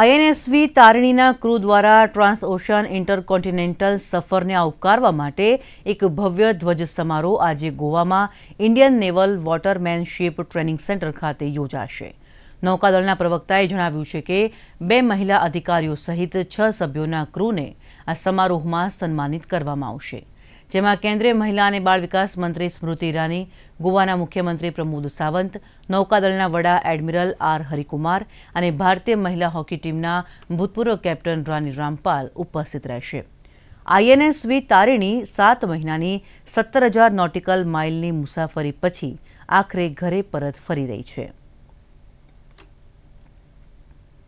INSV તારણીના crew દ્વારા trans ocean intercontinental સફરને આવકારવા માટે એક ભવ્ય ધ્વજ સમારોહ આજે ગોવામાં Indian naval watermanship training centre ખાતે યોજાશે નૌકાદળના પ્રવક્તાએ જણાવ્યું છે કે બે મહિલા અધિકારીઓ સહિત છ સભ્યોના ક્રૂને આ સમારોહમાં સન્માનિત કરવામાં આવશે જેમાં કેન્દ્રીય મહિલા અને બાળ વિકાસ મંત્રી સ્મૃતિ ઈરાની ગોવાના મુખ્યમંત્રી પ્રમોદ સાવંત નૌકાદળના વડા એડમિરલ આર હરિકુમાર અને ભારતીય મહિલા હોકી ટીમના ભૂતપૂર્વ કેપ્ટન રાની રામપાલ ઉપસ્થિત રહેશે આઈએનએસવી તારીણી સાત મહિનાની સત્તર હજાર નોટિકલ માઇલની મુસાફરી પછી આખરે ઘરે પરત ફરી રહી છે